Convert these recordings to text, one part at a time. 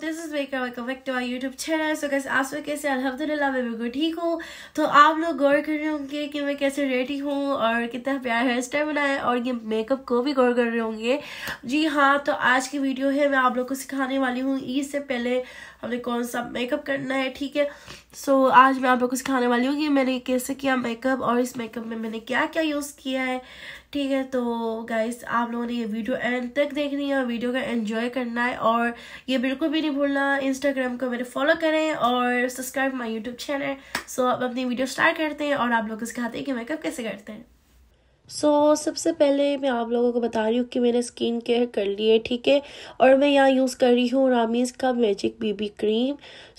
this is वेकर welcome back to our YouTube channel so कैसे आप सब कैसे अलहमदिल्ला मैं बिल्कुल ठीक हूँ तो आप लोग गौर कर रहे होंगे कि मैं कैसे रेडी हूँ और कितना प्यार हेयर स्टाइल बनाया और ये मेकअप को भी गौर कर रहे होंगे जी हाँ तो आज की वीडियो है मैं आप लोग को सिखाने वाली हूँ ईद से पहले हमने कौन सा मेकअप करना है ठीक है सो so, आज मैं आप लोग को सिखाने वाली हूँ कि मैंने कैसे किया मेकअप और इस मेकअप में मैंने क्या क्या यूज़ किया है ठीक है तो गाइस आप लोगों ने ये वीडियो एंड तक देखनी है और वीडियो का एंजॉय करना है और ये बिल्कुल भी नहीं भूलना इंस्टाग्राम को मेरे फॉलो करें और subscribe my YouTube channel so आप अपनी वीडियो स्टार्ट करते हैं और आप लोग सिखाते हैं कि मेकअप कैसे करते हैं सो so, सबसे पहले मैं आप लोगों को बता रही हूँ कि मैंने स्किन केयर कर ली है ठीक है और मैं यहाँ यूज़ कर रही हूँ रामीज़ का magic BB cream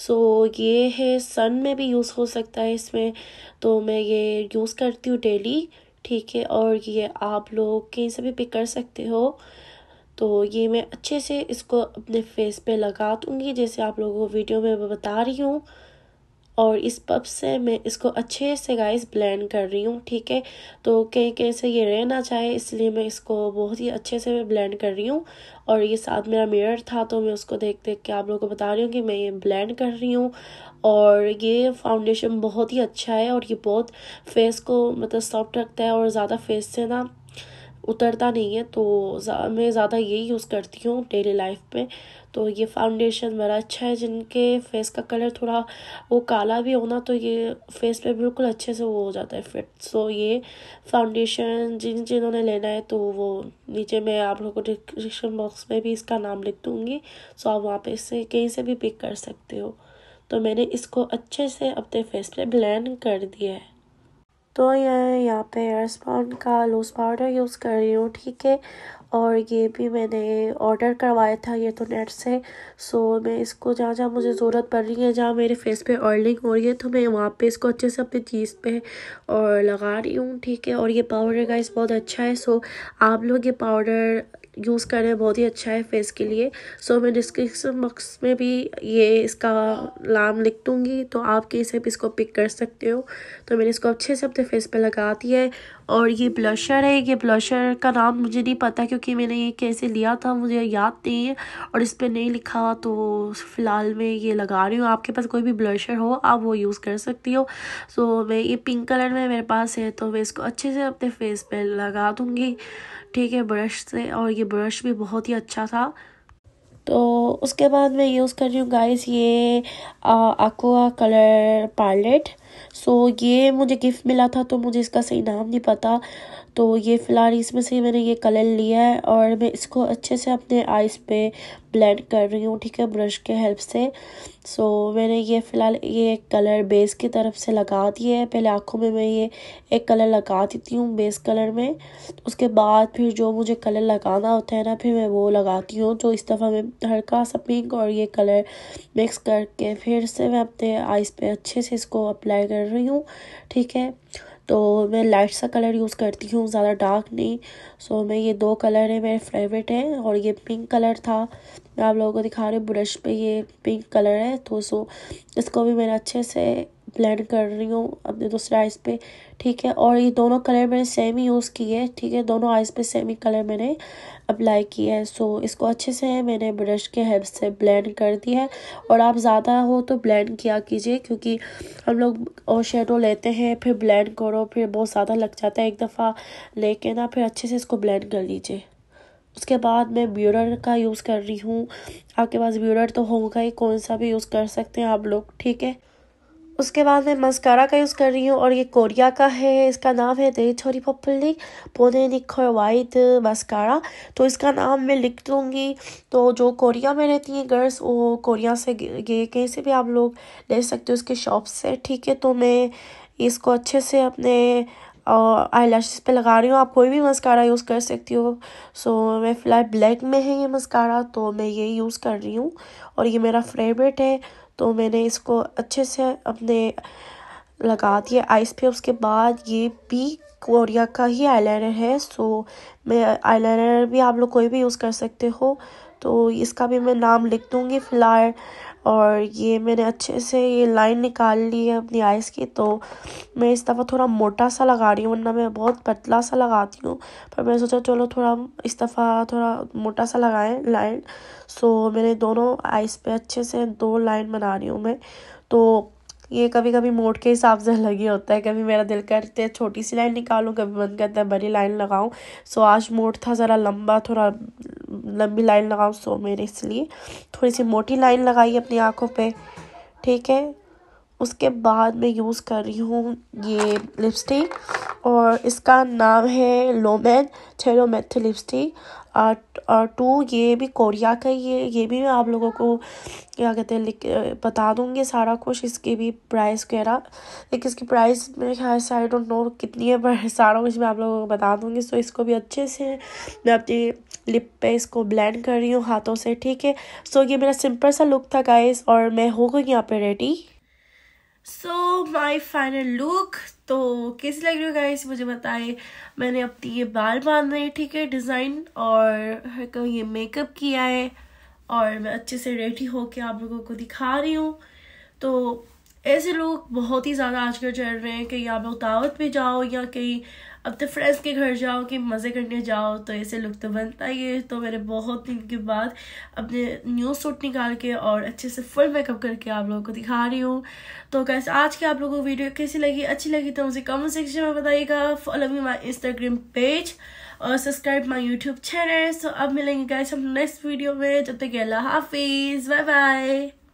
so so, ये है सन में भी यूज़ हो सकता है इसमें तो मैं ये यूज़ करती हूँ डेली ठीक है और ये आप लोग कहीं से भी पिक कर सकते हो तो ये मैं अच्छे से इसको अपने फेस पे लगा दूँगी जैसे आप लोगों को वीडियो में बता रही हूँ और इस पब से मैं इसको अच्छे से गाइस ब्लेंड कर रही हूँ ठीक है तो कहीं कहीं से ये रह ना जाए इसलिए मैं इसको बहुत ही अच्छे से मैं ब्लेंड कर रही हूँ और ये साथ मेरा मिरर था तो मैं उसको देख देख के आप लोगों को बता रही हूँ कि मैं ये ब्लेंड कर रही हूँ और ये फाउंडेशन बहुत ही अच्छा है और ये बहुत फेस को मतलब सॉफ्ट रखता है और ज़्यादा फेस से ना उतरता नहीं है तो मैं ज़्यादा यही यूज़ करती हूँ डेली लाइफ में तो ये फाउंडेशन बड़ा अच्छा है जिनके फेस का कलर थोड़ा वो काला भी होना तो ये फेस पे बिल्कुल अच्छे से वो हो जाता है फिट सो ये फाउंडेशन जिन जिन्होंने लेना है तो वो नीचे मैं आप लोगों को डिस्क्रिप्शन बॉक्स में भी इसका नाम लिख दूँगी सो आप वहाँ पर इससे कहीं से भी पिक कर सकते हो तो मैंने इसको अच्छे से अपने फेस पर ब्लैंड कर दिया है तो ये यहाँ पे एयरस्पॉन का लूज़ पाउडर यूज़ कर रही हूँ ठीक है और ये भी मैंने ऑर्डर करवाया था ये तो नेट से सो मैं इसको जहाँ जहाँ मुझे ज़रूरत पड़ रही है जहाँ मेरे फेस पे ऑयलिंग हो रही है तो मैं वहाँ पे इसको अच्छे से अपनी चीज़ पे और लगा रही हूँ ठीक है और ये पाउडर गाइस बहुत अच्छा है सो आप लोग ये पाउडर यूज़ करें बहुत ही अच्छा है फेस के लिए सो so, मैं डिस्क्रिप्सन बॉक्स में भी ये इसका नाम लिख दूँगी तो आप कैसे भी इसको पिक कर सकते हो तो मैंने इसको अच्छे से अपने फेस पे लगा दिया है और ये ब्लशर है ये ब्लशर का नाम मुझे नहीं पता क्योंकि मैंने ये कैसे लिया था मुझे याद नहीं है और इस पर नहीं लिखा तो फ़िलहाल मैं ये लगा रही हूँ आपके पास कोई भी ब्लशर हो आप वो यूज़ कर सकती हो सो so, मैं ये पिंक कलर में मेरे पास है तो मैं इसको अच्छे से अपने फेस पर लगा दूँगी ठीक है ब्रश से और ये ब्रश भी बहुत ही अच्छा था तो उसके बाद मैं यूज़ कर रही हूँ गाइस ये aqua colour palette so so, ये मुझे गिफ्ट मिला था तो मुझे इसका सही नाम नहीं पता तो ये फ़िलहाल इसमें से मैंने ये कलर लिया है और मैं इसको अच्छे से अपने आइस पे ब्लेंड कर रही हूँ ठीक है ब्रश के हेल्प से सो so, मैंने ये फ़िलहाल ये कलर बेस की तरफ से लगा दिया है पहले आँखों में मैं ये एक कलर लगा देती हूँ बेस कलर में उसके बाद फिर जो मुझे कलर लगाना होता है ना फिर मैं वो लगाती हूँ तो इस दफ़ा मैं हल्का सा पिंक और ये कलर मिक्स करके फिर से मैं अपने आइस पे अच्छे से इसको अप्लाई अप्लाई कर रही हूँ ठीक है तो मैं लाइट सा कलर यूज़ करती हूँ ज़्यादा डार्क नहीं सो मैं ये दो कलर है मेरे फेवरेट हैं और ये पिंक कलर था मैं आप लोगों को दिखा रही हूँ ब्रश पे ये पिंक कलर है तो सो इसको भी मैंने अच्छे से ब्लेंड कर रही हूँ अपने दूसरे आइज़ पे ठीक है और ये दोनों कलर मैंने सेम ही यूज़ किए ठीक है दोनों आइज़ पे सेम ही कलर मैंने अप्लाई किया है सो इसको अच्छे से मैंने ब्रश के हेल्प से ब्लेंड कर दिया है और आप ज़्यादा हो तो ब्लेंड किया कीजिए क्योंकि हम लोग और शेडो लेते हैं फिर ब्लेंड करो फिर बहुत ज़्यादा लग जाता है एक दफ़ा लेके ना फिर अच्छे से इसको ब्लेंड कर लीजिए उसके बाद मैं ब्यूरर का यूज़ कर रही हूँ आपके पास ब्यूरर तो होगा ही कौन सा भी यूज़ कर सकते हैं आप लोग ठीक है उसके बाद मैं मस्कारा का यूज़ कर रही हूँ और ये कोरिया का है इसका नाम है दे छोरी पब्लिक पोने निखर वाइट मस्कारा तो इसका नाम मैं लिख दूँगी तो जो कोरिया में रहती हैं गर्ल्स वो कोरिया से ये कहीं से भी आप लोग ले सकते हो उसके शॉप से ठीक है तो मैं इसको अच्छे से अपने आई लैशेज़ पर लगा रही हूँ आप कोई भी मस्कारा यूज़ कर सकती हो सो so, मैं फ़िलहाल ब्लैक में है ये मस्कारा तो मैं ये यूज़ कर रही हूँ और ये मेरा फेवरेट है तो मैंने इसको अच्छे से अपने लगा दिया आइस पे उसके बाद ये भी कोरिया का ही आईलाइनर है सो मैं आईलाइनर भी आप लोग कोई भी यूज़ कर सकते हो तो इसका भी मैं नाम लिख दूँगी फ़िलहाल और ये मैंने अच्छे से ये लाइन निकाल ली है अपनी आइज़ की तो मैं इस दफ़ा थोड़ा मोटा सा लगा रही हूँ वरना मैं बहुत पतला सा लगाती हूँ पर मैंने सोचा चलो थोड़ा इस दफ़ा थोड़ा मोटा सा लगाएं लाइन सो मैंने दोनों आइज़ पे अच्छे से दो लाइन बना रही हूँ मैं तो ये कभी कभी मोड के हिसाब से अलग ही होता है कभी मेरा दिल करते है छोटी सी लाइन निकालूं कभी मन करता है बड़ी लाइन लगाऊं सो आज मोड था ज़रा लंबा थोड़ा लंबी लाइन लगाऊँ सो मैंने इसलिए थोड़ी सी मोटी लाइन लगाई अपनी आँखों पे ठीक है उसके बाद मैं यूज़ कर रही हूँ ये लिपस्टिक और इसका नाम है लोमेन थेरोमेथ लिपस्टिक और टू ये भी कोरिया का ही है ये भी मैं आप लोगों को क्या कहते हैं बता दूँगी सारा कुछ इसकी भी प्राइस वगैरह लेकिन इसकी प्राइस मेरे ख्याल से आई डोंट नो कितनी है पर सारा कुछ मैं आप लोगों को बता दूँगी सो इसको भी अच्छे से मैं अपनी लिप पे इसको ब्लेंड कर रही हूँ हाथों से ठीक है सो ये मेरा सिंपल सा लुक था गाइस और मैं हो गई यहाँ पर ready so my final look तो कैसी लग रही होगा इसे मुझे बताएं मैंने अपनी ये बाल बांध रहे ठीक है डिज़ाइन और ये मेकअप किया है और मैं अच्छे से रेडी होके आप लोगों को दिखा रही हूँ तो ऐसे लोग बहुत ही ज़्यादा आजकल चल रहे हैं कि आप लोग दावत पे जाओ या कहीं अब तो फ्रेंड्स के घर जाओ कि मज़े करने जाओ तो ऐसे लुक तो बनता ही है तो मेरे बहुत दिन के बाद अपने न्यू सूट निकाल के और अच्छे से फुल मेकअप करके आप लोगों को दिखा रही हूँ तो कैसे आज की आप लोगों को वीडियो कैसी लगी अच्छी लगी तो मुझे कमेंट सेक्शन में बताइएगा follow me my Instagram page और subscribe my YouTube channel so अब मिलेंगे कैसे हम नेक्स्ट वीडियो में जब तक अल्लाह हाफिज़ बाय बाय